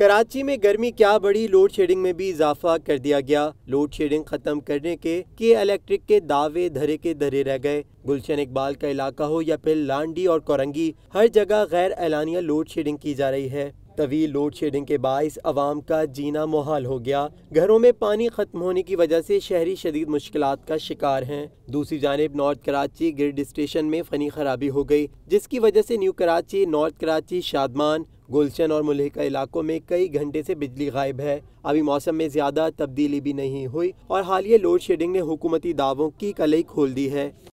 कराची में गर्मी क्या बढ़ी लोड शेडिंग में भी इजाफा कर दिया गया लोड शेडिंग खत्म करने के के इलेक्ट्रिक के दावे धरे के धरे रह गए गुलशन इकबाल का इलाका हो या फिर लांडी और कोरंगी हर जगह गैर एलानिया लोड शेडिंग की जा रही है तवील लोड शेडिंग के बायस आवाम का जीना मुहाल हो गया घरों में पानी ख़त्म होने की वजह से शहरी शदीद मुश्किल का शिकार हैं दूसरी जानब नॉर्थ कराची ग्रिड स्टेशन में फनी खराबी हो गई जिसकी वजह से न्यू कराची नॉर्थ कराची शादमान गुलशन और मुलहका इलाकों में कई घंटे से बिजली गायब है अभी मौसम में ज़्यादा तब्दीली भी नहीं हुई और हालिया लोड शेडिंग ने हुकूमती दावों की कलई खोल दी है